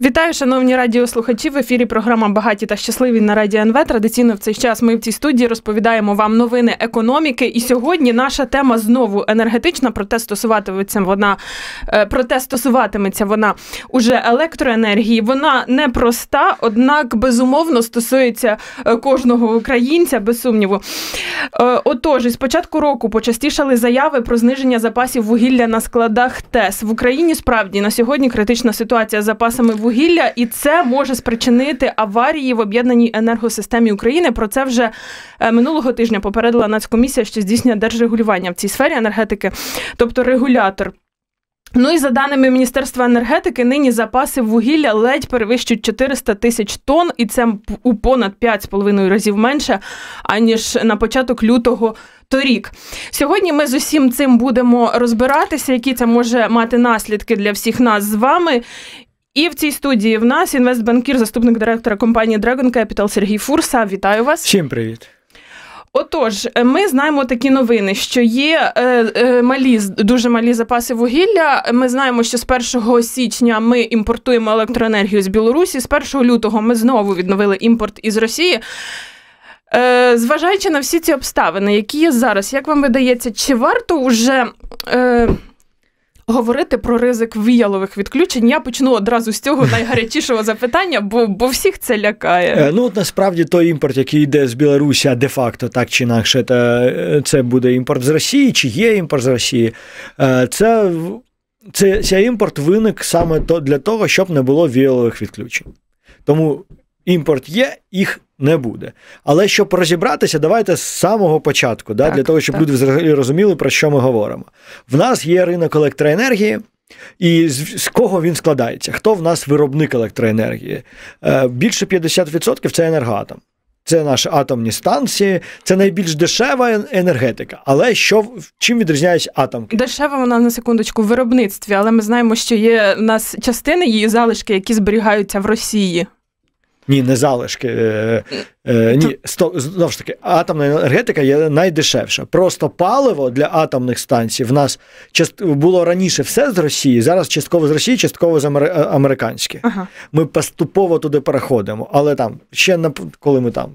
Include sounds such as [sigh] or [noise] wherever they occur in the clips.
Вітаю, шановні радіослухачі. В ефірі програма Багаті та щасливі на Радіо НВ. Традиційно в цей час ми в цій студії розповідаємо вам новини економіки. І сьогодні наша тема знову енергетична, проте стосуватиметься вона е, проте стосуватиметься вона уже електроенергії. Вона не проста, однак безумовно стосується е, кожного українця, без сумніву. Е, отож, із початку року почастішали заяви про зниження запасів вугілля на складах ТЕС в Україні. Справді на сьогодні критична ситуація з запасами вугілля вугілля, і це може спричинити аварії в об'єднаній енергосистемі України. Про це вже е, минулого тижня попередила Нацкомісія, що здійснює держрегулювання в цій сфері енергетики, тобто регулятор. Ну і за даними Міністерства енергетики, нині запаси вугілля ледь перевищують 400 тисяч тонн, і це у понад 5,5 разів менше аніж на початок лютого. Торік сьогодні ми з усім цим будемо розбиратися, які це може мати наслідки для всіх нас з вами. І в цій студії в нас інвестбанкір, заступник директора компанії Dragon Capital Сергій Фурса. Вітаю вас. Всім привіт. Отож, ми знаємо такі новини, що є е, е, малі дуже малі запаси вугілля. Ми знаємо, що з 1 січня ми імпортуємо електроенергію з Білорусі. З 1 лютого ми знову відновили імпорт із Росії. Е, Зважаючи на всі ці обставини, які є зараз, як вам видається, чи варто вже е, говорити про ризик віялових відключень. Я почну одразу з цього найгарячішого запитання, бо бо всіх це лякає. Е, ну от насправді той імпорт, який йде з Білорусі, де-факто так чи інакше, е, це буде імпорт з Росії, чи є імпорт з Росії. Е, це це, цей імпорт виник саме для того, щоб не було віялових відключень. Тому імпорт є, їх не буде. Але щоб розібратися, давайте з самого початку, да, так, для того, щоб так. люди взагалі розуміли, про що ми говоримо. В нас є ринок електроенергії. І з кого він складається? Хто в нас виробник електроенергії? Е, більше 50% це енергоатом. Це наші атомні станції, це найбільш дешева енергетика. Але що чим відрізняється атомки? Дешева вона на секундочку в виробництві, але ми знаємо, що є в нас частини її залишки, які зберігаються в Росії ні, не залишки. Е, е, ні, знову ж таки, атомна енергетика є найдешевша. Просто паливо для атомних станцій в нас було раніше все з Росії, зараз частково з Росії, частково з е, американське. Ага. Ми поступово туди переходимо. Але там ще на коли ми там.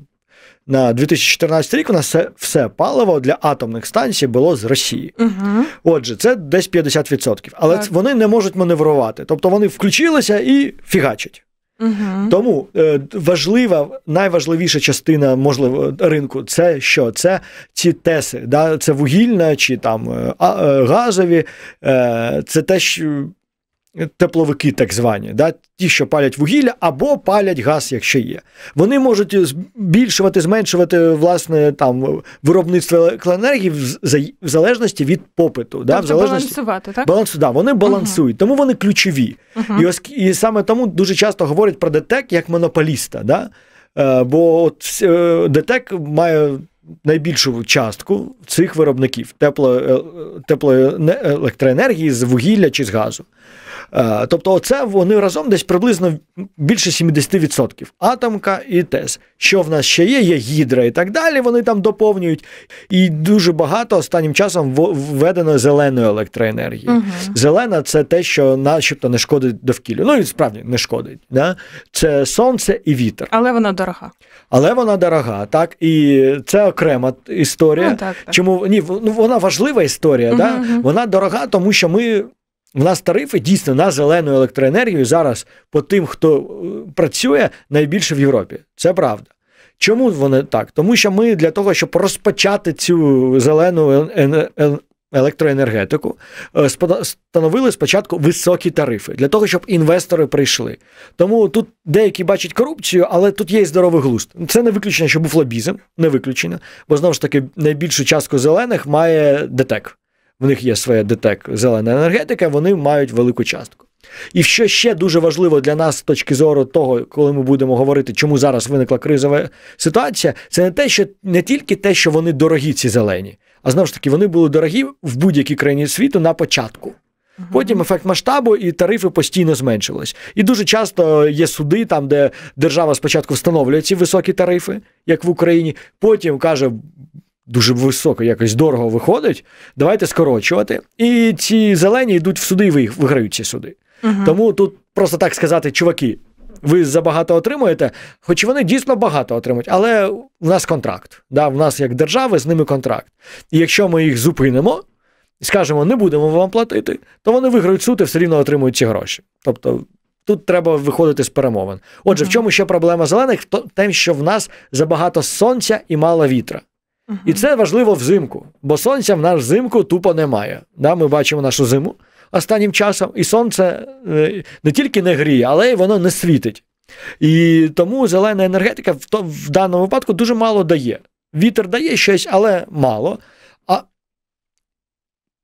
На 2014 рік у нас все, все паливо для атомних станцій було з Росії. Угу. Отже, це десь 50%. Але так. вони не можуть маневрувати. Тобто вони включилися і фігачать. Угу. Тому е, важлива, найважливіша частина можливо ринку це що? Це ці теси, да? це вугільна чи там е, е, газові, це те, що тепловики, так звані, да, ті, що палять вугілля, або палять газ, якщо є. Вони можуть збільшувати, зменшувати власне там виробництво електроенергії в залежності від попиту. Да, тобто в залежності... балансувати, так? Балансу, да, Вони балансують, uh-huh. тому вони ключові. Uh-huh. І ось і саме тому дуже часто говорять про ДТЕК як монополіста. Да? Е, бо от е, ДТЕК має. Найбільшу частку цих виробників тепло, е, е, теплоелектроенергії з вугілля чи з газу. Е, тобто, це вони разом десь приблизно більше 70%. Атомка і ТЕС. Що в нас ще є? Є гідра і так далі. Вони там доповнюють. І дуже багато останнім часом введено зеленої електроенергії. Угу. Зелена це те, що начебто не шкодить довкіллю. Ну і справді не шкодить. Да? Це сонце і вітер. Але вона дорога. Але вона дорога, так і це окрема історія. Ну, так, так. Чому ні, ну, вона важлива історія? Угу, да? Угу. Вона дорога, тому що ми у нас тарифи дійсно на зелену електроенергію зараз по тим, хто е, працює, найбільше в Європі. Це правда. Чому вони так? Тому що ми для того, щоб розпочати цю зелену е, е, електроенергетику, встановили спочатку високі тарифи для того, щоб інвестори прийшли. Тому тут деякі бачать корупцію, але тут є і здоровий глузд. Це не виключено, що був лобізм, не виключено, бо знову ж таки найбільшу частку зелених має ДТЕК в них є своя ДТЕК зелена енергетика, вони мають велику частку. І що ще дуже важливо для нас з точки зору того, коли ми будемо говорити, чому зараз виникла кризова ситуація, це не те, що не тільки те, що вони дорогі, ці зелені, а знову ж таки, вони були дорогі в будь-якій країні світу на початку. Потім ефект масштабу і тарифи постійно зменшились. І дуже часто є суди, там де держава спочатку встановлює ці високі тарифи, як в Україні. Потім каже: дуже високо, якось дорого виходить, давайте скорочувати. І ці зелені йдуть в суди і виграють ці суди. Угу. Тому тут просто так сказати, чуваки, ви забагато отримуєте, хоч вони дійсно багато отримують, але в нас контракт. Да? В нас як держави з ними контракт. І якщо ми їх зупинимо. і Скажемо, не будемо вам платити, то вони виграють суд і все рівно отримують ці гроші. Тобто тут треба виходити з перемовин. Отже, mm-hmm. в чому ще проблема зелених? В те, що в нас забагато сонця і мало вітра. І це важливо взимку, бо сонця в нас взимку тупо немає. Да, Ми бачимо нашу зиму останнім часом, і сонце е, не тільки не гріє, але й воно не світить. І тому зелена енергетика в, в даному випадку дуже мало дає. Вітер дає щось, але мало. А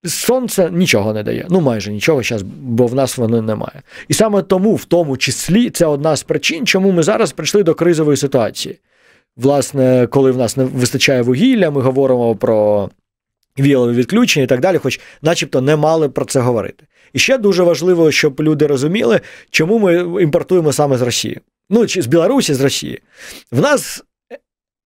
сонце нічого не дає. Ну майже нічого зараз, бо в нас воно немає. І саме тому, в тому числі, це одна з причин, чому ми зараз прийшли до кризової ситуації власне, коли в нас не вистачає вугілля, ми говоримо про вілові відключення і так далі, хоч начебто не мали про це говорити. І ще дуже важливо, щоб люди розуміли, чому ми імпортуємо саме з Росії. Ну, чи з Білорусі, з Росії. В нас.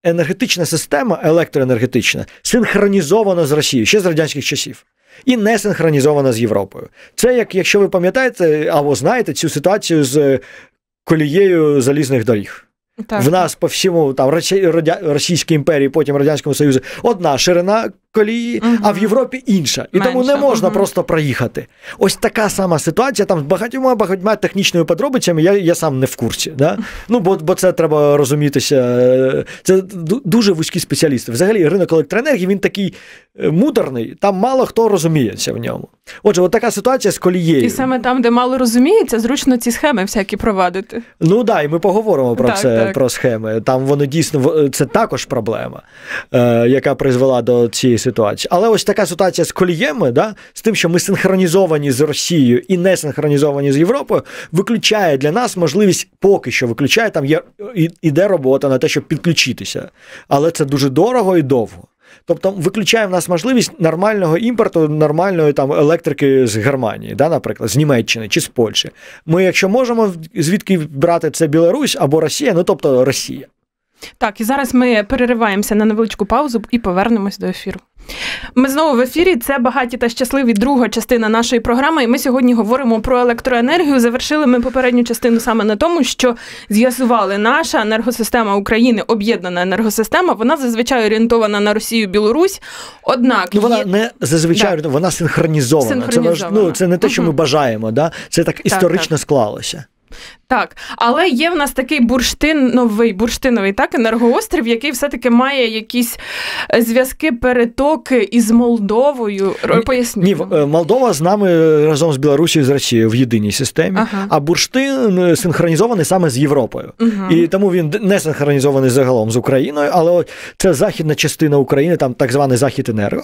Енергетична система, електроенергетична, синхронізована з Росією ще з радянських часів, і не синхронізована з Європою. Це як якщо ви пам'ятаєте або знаєте цю ситуацію з колією залізних доріг. Так. В нас по всьому там Російській імперії, потім Радянському Союзу, одна ширина колії, uh-huh. а в Європі інша. І Менше. тому не можна uh-huh. просто проїхати. Ось така сама ситуація там з багатьма багатьма технічними подробицями. Я я сам не в курсі. Да? Ну бо бо це треба розумітися. Е, це дуже вузькі спеціалісти. Взагалі, ринок електроенергії він такий е, муторний, там мало хто розуміється в ньому. Отже, от така ситуація з колією. І саме там, де мало розуміється, зручно ці схеми всякі провадити. Ну так, да, і ми поговоримо про так, це так. про схеми. Там воно дійсно це також проблема, е, яка призвела до цієї ситуації. Але ось така ситуація з колієми, да, з тим, що ми синхронізовані з Росією і не синхронізовані з Європою, виключає для нас можливість поки що виключає. Там є іде робота на те, щоб підключитися. Але це дуже дорого і довго. Тобто виключає в нас можливість нормального імпорту, нормальної там електрики з Германії, да, наприклад, з Німеччини чи з Польщі. Ми, якщо можемо, звідки брати це Білорусь або Росія, ну тобто Росія. Так, і зараз ми перериваємося на невеличку паузу і повернемось до ефіру. Ми знову в ефірі. Це багаті та щасливі друга частина нашої програми. І ми сьогодні говоримо про електроенергію. Завершили ми попередню частину саме на тому, що з'ясували наша енергосистема України, об'єднана енергосистема. Вона зазвичай орієнтована на Росію Білорусь. Однак ну, вона є... не зазвичай да. вона синхронізована. Ну, синхронізована. Це ну, це не те, що ми бажаємо. Да? Це так історично так, так. склалося. Так, але є в нас такий бурштин, новий бурштиновий так, енергоострів, який все-таки має якісь е, зв'язки, перетоки із Молдовою. Поясніть. Ні, е, Молдова з нами разом з Білорусією з Росією в єдиній системі, ага. а бурштин е, синхронізований саме з Європою. Ага. І тому він не синхронізований загалом з Україною, але це західна частина України, там так званий Захід Енерго.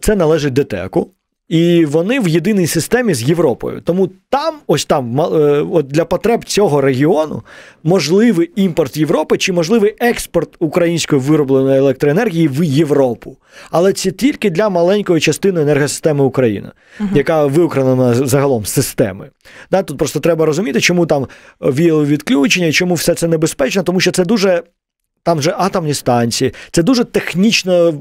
Це належить ДТЕКу. І вони в єдиній системі з Європою. Тому там, ось там, е, от для потреб цього регіону, можливий імпорт Європи чи можливий експорт української виробленої електроенергії в Європу. Але це тільки для маленької частини енергосистеми України, угу. яка виокремлена загалом з системи. Да, Тут просто треба розуміти, чому там віяло відключення, чому все це небезпечно, тому що це дуже там же атомні станції, це дуже технічно е,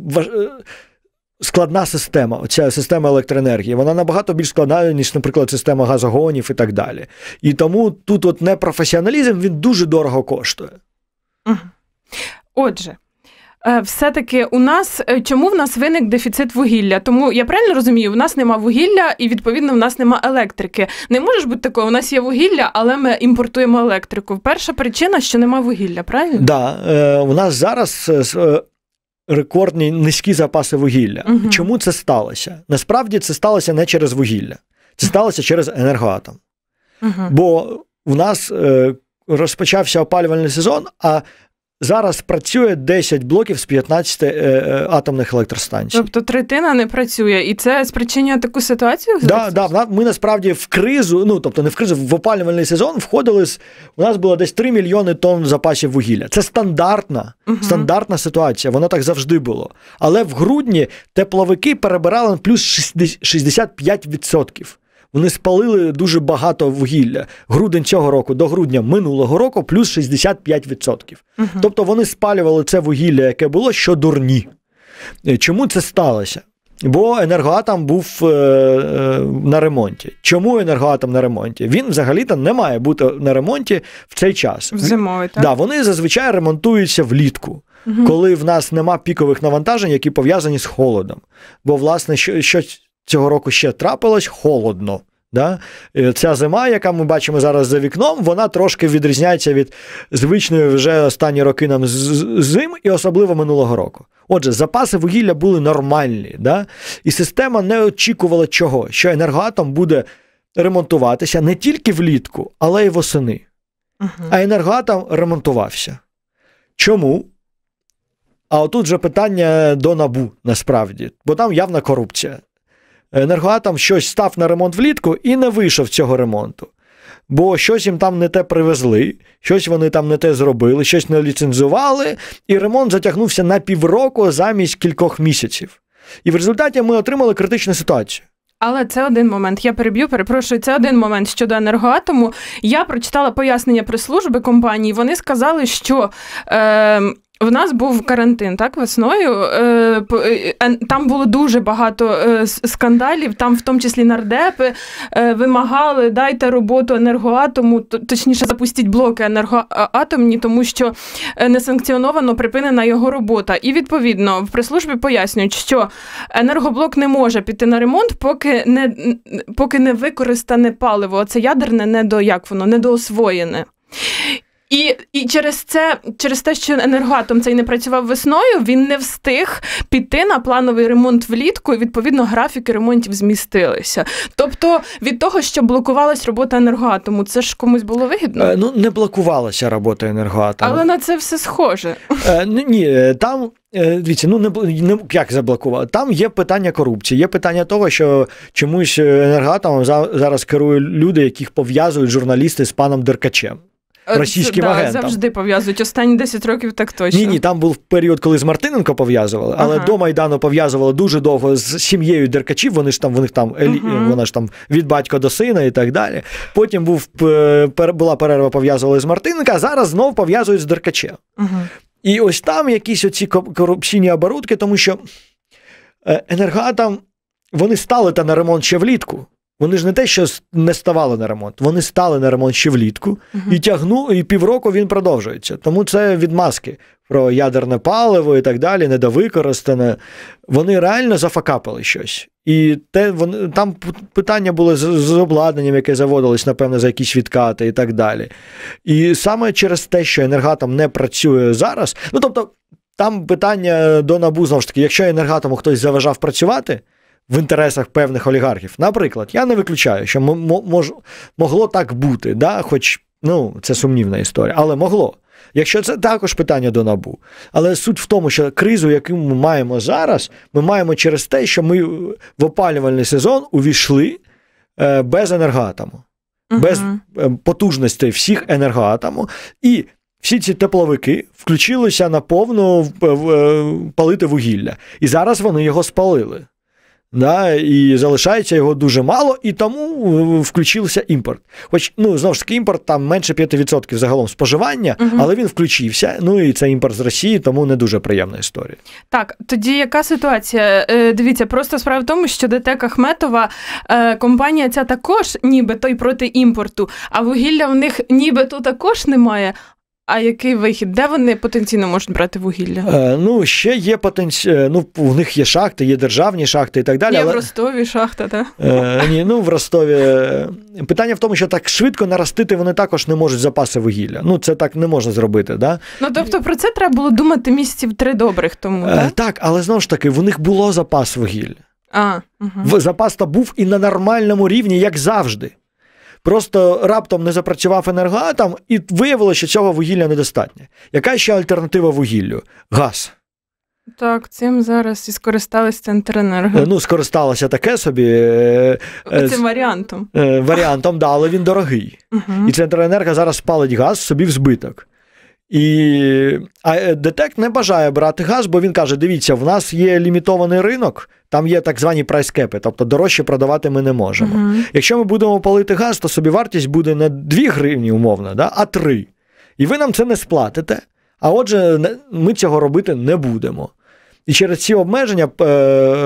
складна система, оця система електроенергії, вона набагато більш складна, ніж, наприклад, система газогонів і так далі. І тому тут от непрофесіоналізм він дуже дорого коштує. Отже. Е, все-таки у нас е, чому в нас виник дефіцит вугілля? Тому я правильно розумію, в нас нема вугілля і відповідно в нас нема електрики. Не може бути такого, у нас є вугілля, але ми імпортуємо електрику. Перша причина, що нема вугілля, правильно? Так, да, е, у нас зараз рекордні низькі запаси вугілля. Угу. Чому це сталося? Насправді це сталося не через вугілля, це сталося через енергоатом. Угу. Бо в нас е, розпочався опалювальний сезон, а зараз працює 10 блоків з 15 е, е, атомних електростанцій. Тобто третина не працює, і це спричинює таку ситуацію? Да, да, Ми насправді в кризу, ну тобто не в кризу, в опалювальний сезон входили з у нас було десь 3 мільйони тонн запасів вугілля. Це стандартна, угу. стандартна ситуація. Воно так завжди було. Але в грудні тепловики перебирали плюс 65%. Вони спалили дуже багато вугілля. Грудень цього року до грудня минулого року плюс 65%. Угу. Тобто вони спалювали це вугілля, яке було що дурні. Е, чому це сталося? Бо енергоатом був е, е, на ремонті. Чому енергоатом на ремонті? Він взагалі-то не має бути на ремонті в цей час. В зимові, так? Да, Вони зазвичай ремонтуються влітку, угу. коли в нас нема пікових навантажень, які пов'язані з холодом. Бо, власне, що, щось цього року ще трапилось холодно. Да? Е, ця зима, яка ми бачимо зараз за вікном, вона трошки відрізняється від звичної вже останні роки нам зим, і особливо минулого року. Отже, запаси вугілля були нормальні, да? і система не очікувала чого, що енергоатом буде ремонтуватися не тільки влітку, але й восени. Uh-huh. А енергоатом ремонтувався. Чому? А отут же питання до набу насправді, бо там явна корупція енергоатом щось став на ремонт влітку і не вийшов цього ремонту. Бо щось їм там не те привезли, щось вони там не те зробили, щось не ліцензували, і ремонт затягнувся на півроку замість кількох місяців. І в результаті ми отримали критичну ситуацію. Але це один момент. Я переб'ю, перепрошую. Це один момент щодо енергоатому. Я прочитала пояснення прес служби компанії. Вони сказали, що е, в нас був карантин, так, весною. Е, е, там було дуже багато е, скандалів, там, в тому числі, нардепи вимагали, дайте роботу енергоатому, точніше, запустіть блоки енергоатомні, тому що несанкціоновано припинена його робота. І відповідно в прес-службі пояснюють, що енергоблок не може піти на ремонт, поки не поки не використане паливо. Це ядерне не до як воно недоосвоєне. І і через це, через те, що енергоатом цей не працював весною, він не встиг піти на плановий ремонт влітку, і відповідно графіки ремонтів змістилися. Тобто від того, що блокувалась робота енергоатому, це ж комусь було вигідно? Е, ну не блокувалася робота енергоатому. Але на це все схоже. Е, ну, ні, е, там. Е, дивіться, ну не не як заблокувати. Там є питання корупції, є питання того, що чомусь енергатомом зараз керують люди, яких пов'язують журналісти з паном Деркачем. Е, російським да, агентам. завжди пов'язують. Останні 10 років так точно. Ні, ні, там був період, коли з Мартиненко пов'язували, але ага. до Майдану пов'язували дуже довго з сім'єю Деркачів. Вони ж там, вони там елі... угу. вона ж там від батька до сина і так далі. Потім був е, була перерва пов'язували з Мартиненка, а зараз знов пов'язують з Деркачем. Угу. І ось там якісь оці корупційні оборудки, тому що енергатам вони стали та на ремонт ще влітку. Вони ж не те, що не ставали на ремонт, вони стали на ремонт ще влітку uh-huh. і тягну, і півроку він продовжується. Тому це відмазки про ядерне паливо і так далі, недовикористане. Вони реально зафакапили щось. І те вони там питання були з, з обладнанням, яке заводилось, напевно, за якісь відкати і так далі. І саме через те, що енергатом не працює зараз, ну тобто, там питання до набу знову ж таки, якщо енергатому хтось заважав працювати в інтересах певних олігархів. Наприклад, я не виключаю, що мож, могло так бути, да? хоч ну, це сумнівна історія, але могло. Якщо це також питання до набу, але суть в тому, що кризу, яку ми маємо зараз, ми маємо через те, що ми в опалювальний сезон увійшли е, без енергоатому, uh-huh. без е, потужностей всіх енергоатому, і всі ці тепловики включилися на повну е, палити вугілля, і зараз вони його спалили да, і залишається його дуже мало, і тому е, включився імпорт. Хоч ну знову ж таки імпорт там менше 5% загалом споживання, угу. але він включився. Ну і це імпорт з Росії, тому не дуже приємна історія. Так, тоді яка ситуація? Е, дивіться, просто справа в тому, що ДТЕК Ахметова е, компанія ця також, нібито й проти імпорту, а вугілля в них нібито також немає. А який вихід? Де вони потенційно можуть брати вугілля? Е, Ну ще є потенці... Е, ну в них є шахти, є державні шахти і так далі. Є але... в Ростові шахта, так? Е, ні, ну в Ростові е, питання в тому, що так швидко наростити вони також не можуть запаси вугілля. Ну це так не можна зробити. Да? Ну тобто про це треба було думати місяців три добрих тому. Е, так? так, але знову ж таки, в них було запас вугілля. А, угу. Запас то був і на нормальному рівні, як завжди. Просто раптом не запрацював енергоатом, і виявилося, що цього вугілля недостатньо. Яка ще альтернатива вугіллю? Газ. Так, цим зараз і скористалися Центренерго. Ну, скористалося таке собі. Е, е, цим варіантом. Е, варіантом, да, але він дорогий. Угу. І Центренерго зараз спалить газ собі в збиток. І а е, Детект не бажає брати газ, бо він каже: дивіться, в нас є лімітований ринок, там є так звані прайскепи, тобто дорожче продавати ми не можемо. Uh-huh. Якщо ми будемо палити газ, то собі вартість буде не 2 гривні, умовно, да, а 3. І ви нам це не сплатите. А отже, ми цього робити не будемо. І через ці обмеження е,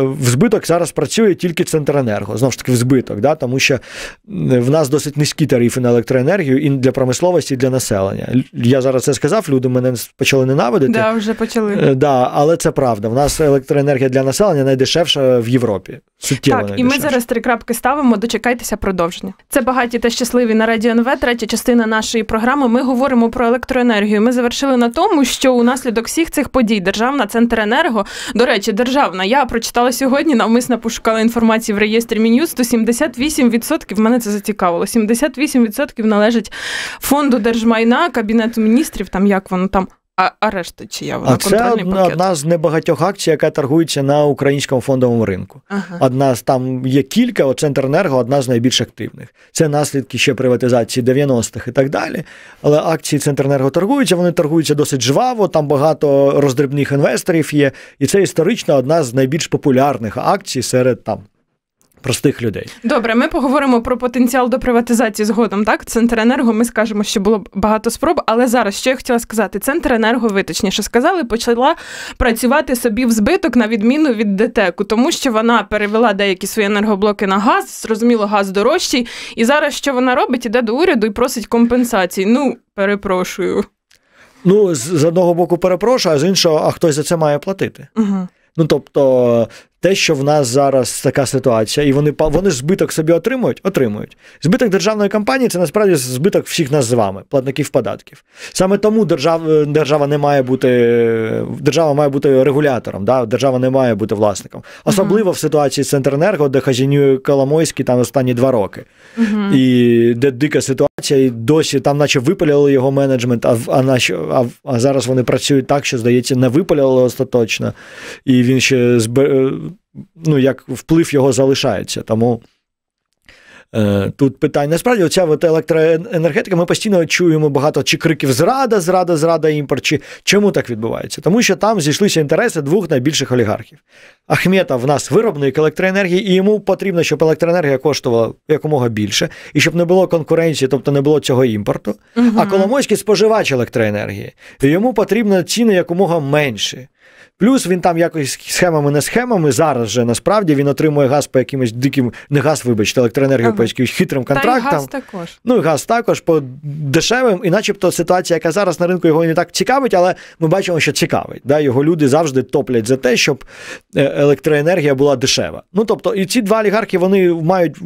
в збиток зараз працює тільки Центренерго. Знову ж таки, в збиток, да? тому що в нас досить низькі тарифи на електроенергію і для промисловості, і для населення. Я зараз це сказав, люди мене почали ненавидити. Да, вже почали. Е, да, Але це правда. В нас електроенергія для населення найдешевша в Європі. Суттєво так, і ми зараз три крапки ставимо. Дочекайтеся продовження. Це багаті та щасливі на Радіо НВ, третя частина нашої програми. Ми говоримо про електроенергію. Ми завершили на тому, що унаслідок всіх цих подій державна Центренерго до речі, державна, я прочитала сьогодні, навмисно пошукала інформацію в реєстрі Мін'юз, то 78% мене це зацікавило. 78% належить фонду держмайна, кабінету міністрів, там як воно там а, а решта чия вона а це одна, одна з небагатьох акцій, яка торгується на українському фондовому ринку. Ага. Одна з там є кілька, от Центренерго одна з найбільш активних. Це наслідки ще приватизації 90-х і так далі. Але акції Центренерго торгуються, вони торгуються досить жваво, там багато роздрібних інвесторів є, і це історично одна з найбільш популярних акцій серед там простих людей. Добре, ми поговоримо про потенціал до приватизації згодом. Так, Центр енерго, ми скажемо, що було багато спроб, але зараз що я хотіла сказати? Центр енерго виточніше сказали, почала працювати собі в збиток на відміну від ДТЕКу, тому що вона перевела деякі свої енергоблоки на газ. Зрозуміло, газ дорожчий. І зараз що вона робить, іде до уряду і просить компенсації. Ну, перепрошую. Ну, з одного боку, перепрошую, а з іншого, а хтось за це має платити. Угу. Ну тобто, те, що в нас зараз така ситуація, і вони вони збиток собі отримують, отримують. Збиток державної компанії це насправді збиток всіх нас з вами, платників податків. Саме тому держава держава не має бути держава має бути регулятором, да? держава не має бути власником. Особливо mm-hmm. в ситуації з Центренерго, де хазінює Коломойський там останні два роки. Mm-hmm. І де дика ситуація, і досі там, наче випалили його менеджмент, а а, наші, а, а зараз вони працюють так, що здається, не випалювали остаточно. І він ще збер ну, як вплив його залишається. Тому е, тут питання. Насправді, оця от електроенергетика, ми постійно чуємо багато чи криків зрада, зрада, зрада, імпорт. чи Чому так відбувається? Тому що там зійшлися інтереси двох найбільших олігархів. Ахметов в нас виробник електроенергії, і йому потрібно, щоб електроенергія коштувала якомога більше, і щоб не було конкуренції, тобто не було цього імпорту. Угу. А Коломойський споживач електроенергії. І йому потрібно ціни якомога менше. Плюс він там якось схемами, не схемами. Зараз же насправді він отримує газ по якимось диким, не газ, вибачте, електроенергію ага. по якимось хитрим контрактам. Та й газ також. Ну і газ також по дешевим, і начебто ситуація, яка зараз на ринку його не так цікавить, але ми бачимо, що цікавить. Да? Його люди завжди топлять за те, щоб е, електроенергія була дешева. Ну тобто, і ці два олігархи вони мають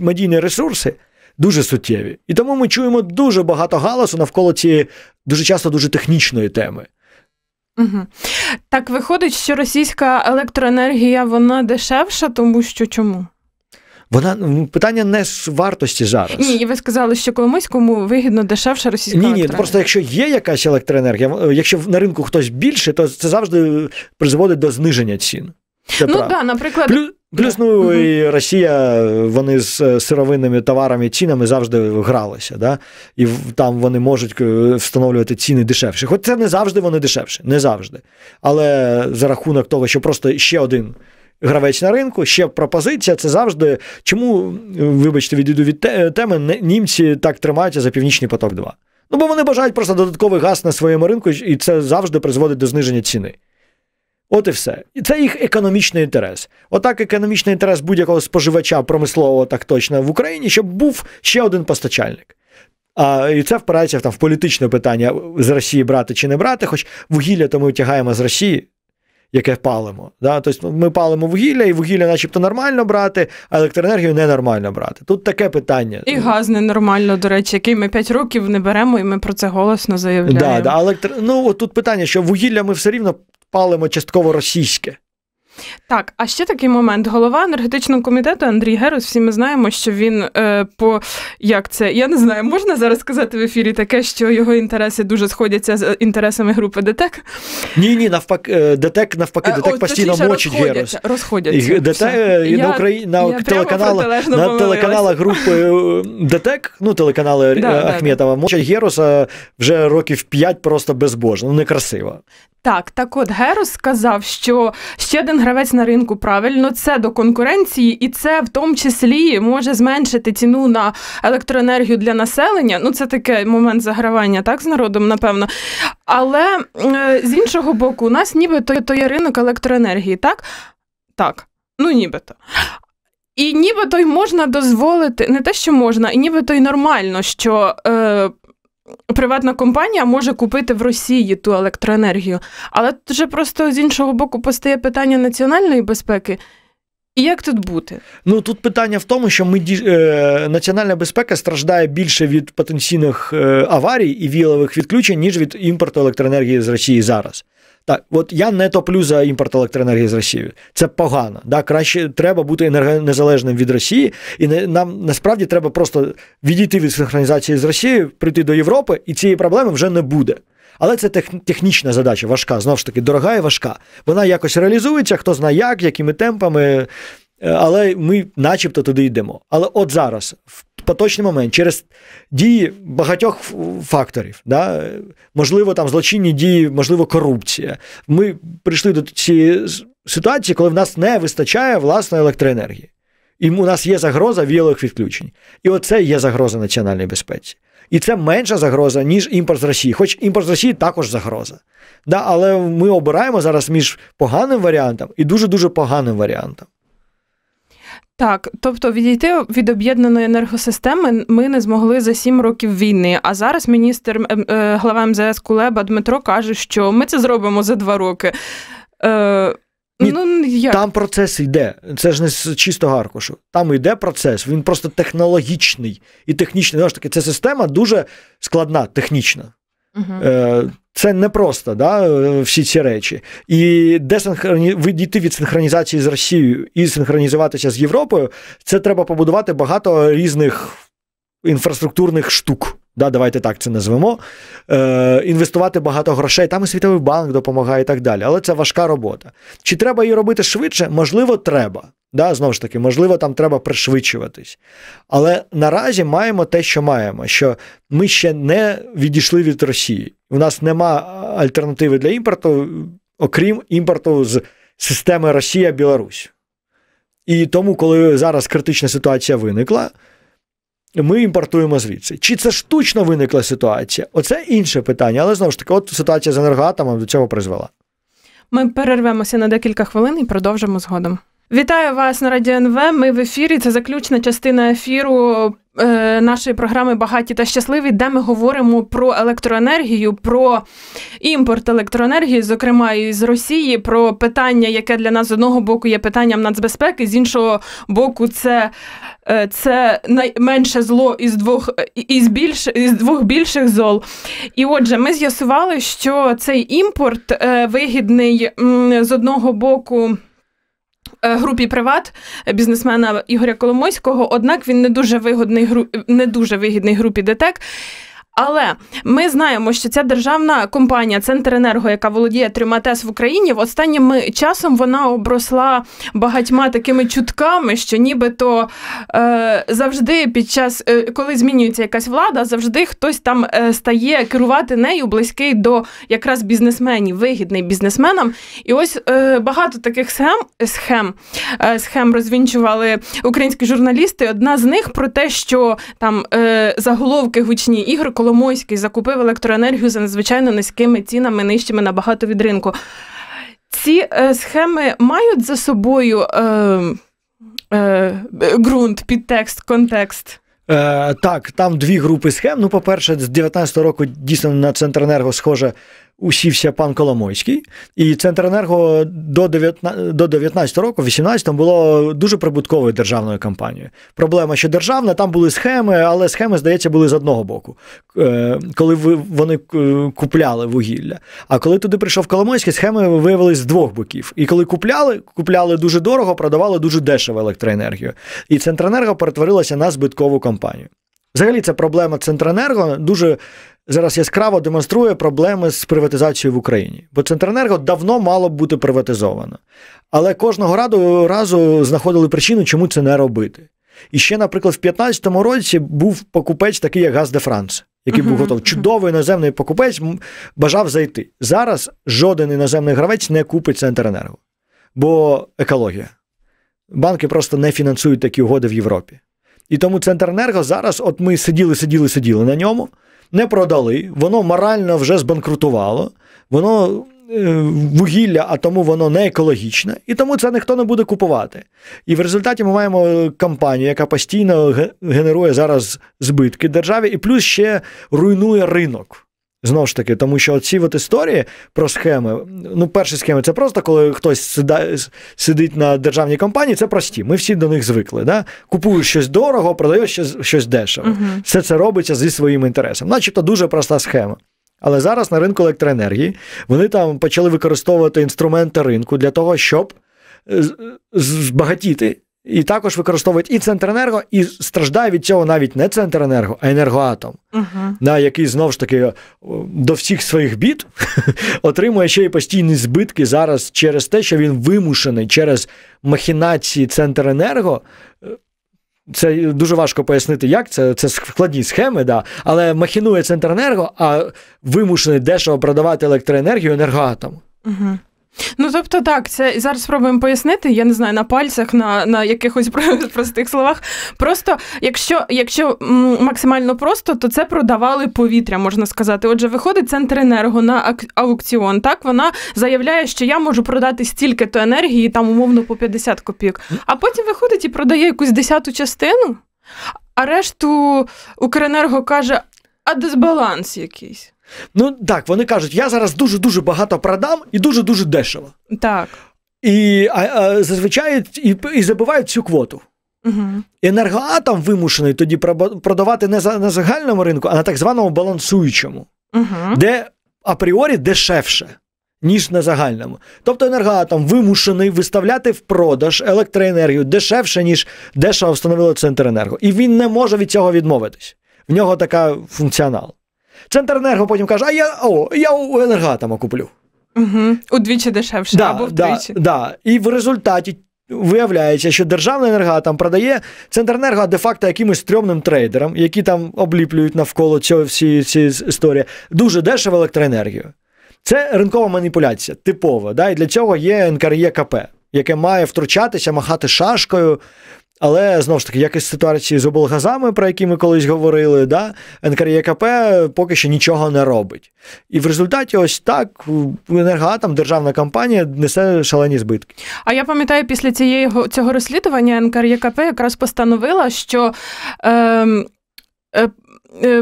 медійні ресурси. Дуже суттєві, і тому ми чуємо дуже багато галасу навколо цієї дуже часто дуже технічної теми. Угу. Так виходить, що російська електроенергія вона дешевша, тому що чому? Вона ну, питання не ж вартості зараз. Ні, і ви сказали, що Коломийському вигідно дешевше російська ні, ні. Просто якщо є якась електроенергія, якщо на ринку хтось більше, то це завжди призводить до зниження цін. Це ну так, да, наприклад, Плюс, Плюс, ну і Росія, вони з е, сировинними товарами, цінами завжди гралися. Да? І там вони можуть е, встановлювати ціни дешевше. Хоч це не завжди вони дешевші, не завжди. Але за рахунок того, що просто ще один. Гравець на ринку, ще пропозиція. Це завжди. Чому, вибачте, відійду від теми, німці так тримаються за північний поток 2 Ну бо вони бажають просто додатковий газ на своєму ринку, і це завжди призводить до зниження ціни. От і все. І це їх економічний інтерес. Отак, економічний інтерес будь-якого споживача промислового, так точно в Україні, щоб був ще один постачальник. А, І це впирається там, в політичне питання з Росії брати чи не брати, хоч вугілля то ми витягаємо з Росії, яке палимо. Да? Тобто ми палимо вугілля, і вугілля, начебто, нормально брати, а електроенергію ненормально брати. Тут таке питання. І газ ненормально, до речі, який ми 5 років не беремо, і ми про це голосно заявляємо. Да, да, електро... Ну от тут питання, що вугілля ми все рівно палимо частково російське. Так, а ще такий момент. Голова енергетичного комітету Андрій Герус, всі ми знаємо, що він е, по як це, я не знаю, можна зараз сказати в ефірі таке, що його інтереси дуже сходяться з е, інтересами групи ДТЕК? Ні, ні, навпаки, е, ДТЕК, навпаки, е, ДТЕК О, постійно мочить Герус. Розходяться. ДТЕК на Україні на, телеканалах, на телеканалах групи ДТЕК, ну телеканали да, Ахметова, да, мочать Геруса вже років 5 просто безбожно, ну, некрасиво. Так, так от Герос сказав, що ще один гравець на ринку правильно це до конкуренції, і це в тому числі може зменшити ціну на електроенергію для населення. Ну, це таке момент загравання, так, з народом, напевно. Але з іншого боку, у нас нібито то є ринок електроенергії, так? Так, ну нібито. І нібито й можна дозволити, не те, що можна, і нібито й нормально, що е, Приватна компанія може купити в Росії ту електроенергію, але тут вже просто з іншого боку постає питання національної безпеки. І як тут бути? Ну тут питання в тому, що ми е, національна безпека страждає більше від потенційних е, аварій і вілових відключень, ніж від імпорту електроенергії з Росії зараз. Так, от я не топлю за імпорт електроенергії з Росії. Це погано. Да? Краще треба бути енергонезалежним від Росії, і не, нам насправді треба просто відійти від синхронізації з Росією, прийти до Європи, і цієї проблеми вже не буде. Але це тех, технічна задача, важка, знову ж таки, дорога і важка. Вона якось реалізується, хто знає як, якими темпами. Е, але ми, начебто, туди йдемо. Але от зараз, в поточний момент через дії багатьох факторів. Да? Можливо, там злочинні дії, можливо, корупція. Ми прийшли до цієї ситуації, коли в нас не вистачає власної електроенергії. І у нас є загроза віялових відключень. І оце є загроза національної безпеці. І це менша загроза, ніж імпорт з Росії. Хоч імпорт з Росії також загроза. Да, Але ми обираємо зараз між поганим варіантом і дуже дуже поганим варіантом. Так, тобто відійти від об'єднаної енергосистеми ми не змогли за сім років війни. А зараз міністр ем, е, глава МЗС Кулеба Дмитро каже, що ми це зробимо за два роки. Е, Ні, ну, ну як? Там процес йде. Це ж не з чисто аркушу. Там йде процес, він просто технологічний і технічний. Знову ж таки, ця система дуже складна, технічна. Угу. Е, це непросто, да, е, всі ці речі. І де синхроні... відійти від синхронізації з Росією і синхронізуватися з Європою, це треба побудувати багато різних інфраструктурних штук да, давайте так це назвемо, е, інвестувати багато грошей, там і світовий банк допомагає і так далі. Але це важка робота. Чи треба її робити швидше? Можливо, треба. Да, Знову ж таки, можливо, там треба пришвидшуватись. Але наразі маємо те, що маємо, що ми ще не відійшли від Росії. У нас нема е, альтернативи для імпорту, окрім імпорту з системи Росія-Білорусь. І тому, коли зараз критична ситуація виникла ми імпортуємо звідси. Чи це штучно виникла ситуація? Оце інше питання, але знову ж таки, от ситуація з енергоатомом до цього призвела. Ми перервемося на декілька хвилин і продовжимо згодом. Вітаю вас на радіо НВ. Ми в ефірі. Це заключна частина ефіру е, нашої програми Багаті та щасливі, де ми говоримо про електроенергію, про імпорт електроенергії, зокрема із Росії, про питання, яке для нас з одного боку є питанням нацбезпеки, з іншого боку, це е, це найменше зло із двох е, із більш із двох більших зол. І отже, ми з'ясували, що цей імпорт вигідний з одного боку. Е, групі приват бізнесмена Ігоря Коломойського. Однак він не дуже вигодний не дуже вигідний групі ДТЕК. Але ми знаємо, що ця державна компанія Центр Енерго, яка володіє трьома ТЕС в Україні, в останнім часом вона обросла багатьма такими чутками, що нібито е, завжди під час, е, коли змінюється якась влада, завжди хтось там е, стає керувати нею близький до якраз бізнесменів, вигідний бізнесменам. І ось е, багато таких схем схем е, схем розвінчували українські журналісти. Одна з них про те, що там е, заголовки гучні ігри. Коломойський закупив електроенергію за надзвичайно низькими цінами, нижчими набагато від ринку. Ці е, схеми мають за собою е, е, ґрунт, підтекст, контекст. Е, Так, там дві групи схем. Ну, по-перше, з 19-го року дійсно на Центренерго схоже усівся пан Коломойський, і Центренерго до 19 року, 18 було дуже прибутковою державною компанією. Проблема, що державна, там були схеми, але схеми, здається, були з одного боку, е, коли вони е, купляли вугілля. А коли туди прийшов Коломойський, схеми виявилися з двох боків. І коли купляли, купляли дуже дорого, продавали дуже дешево електроенергію. І Центренерго перетворилася на збиткову компанію. Взагалі, ця проблема Центренерго дуже зараз яскраво демонструє проблеми з приватизацією в Україні. Бо Центренерго давно мало б бути приватизовано. Але кожного разу, разу знаходили причину, чому це не робити. І ще, наприклад, в 2015 році був покупець, такий як Газ де Франс, який був готовий. Чудовий іноземний покупець бажав зайти. Зараз жоден іноземний гравець не купить Центренерго, бо екологія. Банки просто не фінансують такі угоди в Європі. І тому Центренерго зараз, от ми сиділи, сиділи, сиділи на ньому, не продали, воно морально вже збанкрутувало, воно е, вугілля, а тому воно не екологічне, і тому це ніхто не буде купувати. І в результаті ми маємо кампанію, яка постійно генерує зараз збитки державі, і плюс ще руйнує ринок. Знову ж таки, тому що оці от історії про схеми, ну, перші схеми це просто коли хтось сидає, сидить на державній компанії, це прості. Ми всі до них звикли. Да? Купуєш щось дорого, продаєш щось, щось дешево. Uh-huh. Все це робиться зі своїм інтересом. Начебто дуже проста схема. Але зараз на ринку електроенергії вони там почали використовувати інструменти ринку для того, щоб е, збагатіти і також використовують і Центренерго, і страждає від цього навіть не Центренерго, а енергоатом, uh-huh. на який знову ж таки до всіх своїх бід [laughs] отримує ще й постійні збитки зараз через те, що він вимушений через махінації Центренерго. Е, це дуже важко пояснити, як це це складні схеми, да. але махінує Центренерго, а вимушений дешево продавати електроенергію енергоатом. Угу. Ну, тобто, так, це зараз спробуємо пояснити, я не знаю, на пальцях, на на якихось [laughs] простих словах. Просто, якщо якщо максимально просто, то це продавали повітря, можна сказати. Отже, виходить центр енерго на аукціон. Так, вона заявляє, що я можу продати стільки-то енергії, там умовно по 50 копійок. А потім виходить і продає якусь десяту частину, а решту Укренерго каже, а дисбаланс якийсь. Ну так, вони кажуть, я зараз дуже-дуже багато продам і дуже-дуже дешево. Так. І а, а, зазвичай і, і забивають цю квоту. Угу. Енергоатом вимушений тоді продавати не за, на загальному ринку, а на так званому балансуючому, угу. де апріорі дешевше. Ніж на загальному. Тобто енергоатом вимушений виставляти в продаж електроенергію дешевше, ніж дешево встановило центр енерго. І він не може від цього відмовитись. В нього така функціонал. Центренерго потім каже, а я о, я у енергоатома куплю. Угу. Удвічі дешевше, да, або вдвічі. Да, да. І в результаті виявляється, що державна енергоатом продає Центренерго де-факто якимось стрьомним трейдерам, які там обліплюють навколо цього всі ці історії, дуже дешево електроенергію. Це ринкова маніпуляція, типова. Да? І для цього є НКРЄКП, яке має втручатися, махати шашкою, але знову ж таки, як із ситуації з облгазами, про які ми колись говорили, да, НКРЄКП поки що нічого не робить. І в результаті, ось так, енергоатом, державна компанія несе шалені збитки. А я пам'ятаю, після цієї цього розслідування НКРЄКП якраз постановила, що. Ем, е, е,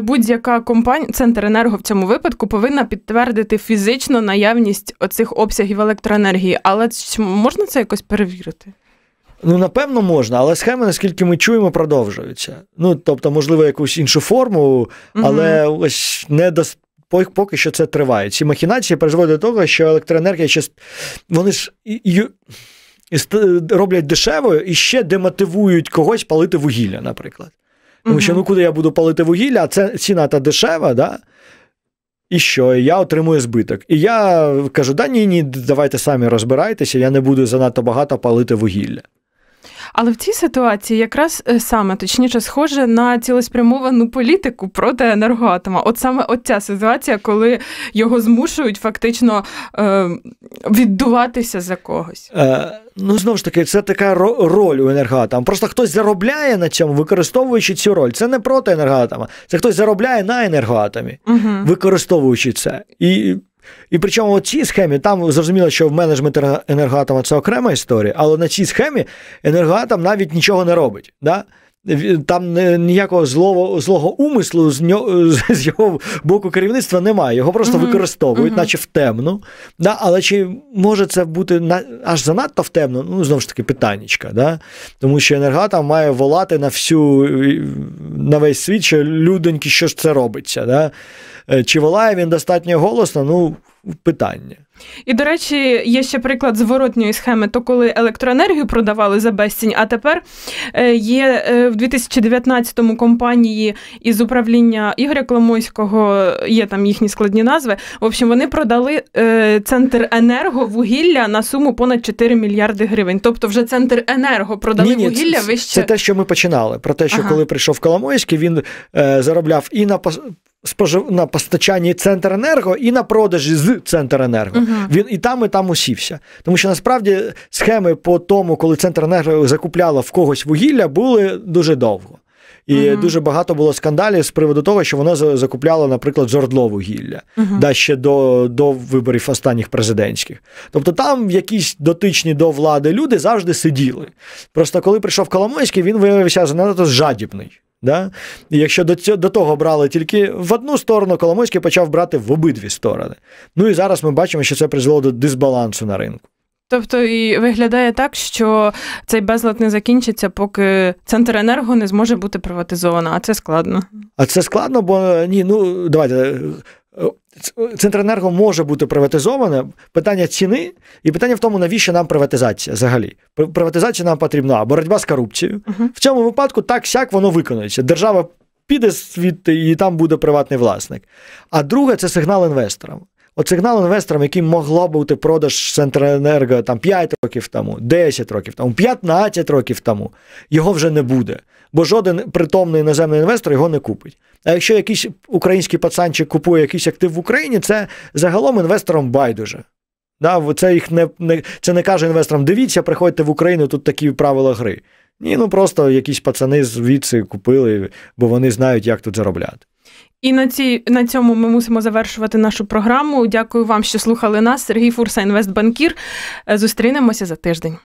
Будь-яка компанія, центр енерго в цьому випадку повинна підтвердити фізично наявність оцих обсягів електроенергії, але можна це якось перевірити? Ну, напевно, можна, але схеми, наскільки ми чуємо, продовжуються. Ну, тобто, можливо, якусь іншу форму, але mm ось не до поки що це триває. Ці махінації призводять до того, що електроенергія ще вони ж ю... роблять дешевою і ще демотивують когось палити вугілля, наприклад. Тому mm що ну куди я буду палити вугілля, а це ціна та дешева, да? І що? І я отримую збиток. І я кажу: да ні, ні, давайте самі розбирайтеся, я не буду занадто багато палити вугілля. Але в цій ситуації якраз е, саме точніше схоже на цілеспрямовану політику проти енергоатома. От саме ця ситуація, коли його змушують фактично е, віддуватися за когось. Е, Ну знову ж таки, це така роль у енергоатома. Просто хтось заробляє на чому, використовуючи цю роль. Це не проти енергоатома, це хтось заробляє на енергоатомі, угу. використовуючи це і. І причому в цій схемі там зрозуміло, що в менеджмент енергоатома це окрема історія, але на цій схемі енергоатом навіть нічого не робить. Да? Там е, ніякого злого злого умислу з нього, з його боку керівництва немає. Його просто uh-huh. використовують, uh-huh. наче втемно. Да? Але чи може це бути на, аж занадто в темну, Ну, знову ж таки, питаннячка. Да? Тому що енергатом має волати на всю на весь світ, що людоньки, що ж це робиться. Да? Е, чи волає він достатньо голосно? Ну, питання. І, до речі, є ще приклад зворотньої схеми, то коли електроенергію продавали за безцінь, а тепер е, є е, в 2019-му компанії із управління Ігоря Коломойського, є там їхні складні назви. В общем, вони продали центр енерго вугілля на суму понад 4 мільярди гривень. Тобто, вже центр енерго продали ні, ні, вугілля вище. Це те, що ми починали. Про те, що ага. коли прийшов Коломойський, він е, заробляв і на спожив на постачанні Центренерго і на продажі з Центренерго. Uh-huh. Він і там, і там усівся. Тому що насправді схеми по тому, коли Центренерго закупляло в когось вугілля, були дуже довго. І uh-huh. дуже багато було скандалів з приводу того, що воно закупляло, наприклад, жордло вугілля uh-huh. да ще до до виборів останніх президентських. Тобто там якісь дотичні до влади люди завжди сиділи. Просто коли прийшов Коломойський, він виявився занадто жадібний. Да? І Якщо до цього, до того брали тільки в одну сторону, Коломойський почав брати в обидві сторони. Ну і зараз ми бачимо, що це призвело до дисбалансу на ринку. Тобто і виглядає так, що цей безлад не закінчиться, поки центр енерго не зможе бути приватизовано, а це складно. А це складно, бо е, ні, ну давайте е, Центренерго може бути приватизоване. Питання ціни, і питання в тому, навіщо нам приватизація взагалі. Приватизація нам потрібна, боротьба з корупцією. Uh-huh. В цьому випадку так сяк воно виконується. Держава піде звідти і там буде приватний власник. А друге, це сигнал інвесторам. От сигнал інвесторам, яким могло бути продаж Центренерго там 5 років тому, 10 років тому, 15 років тому, його вже не буде бо жоден притомний іноземний інвестор його не купить. А якщо якийсь український пацанчик купує якийсь актив в Україні, це загалом інвесторам байдуже. Да, Це їх не, не це не каже інвесторам: дивіться, приходьте в Україну, тут такі правила гри. Ні, ну просто якісь пацани звідси купили, бо вони знають, як тут заробляти. І на цій на цьому ми мусимо завершувати нашу програму. Дякую вам, що слухали нас. Сергій Фурса, інвестбанкір. Е, зустрінемося за тиждень.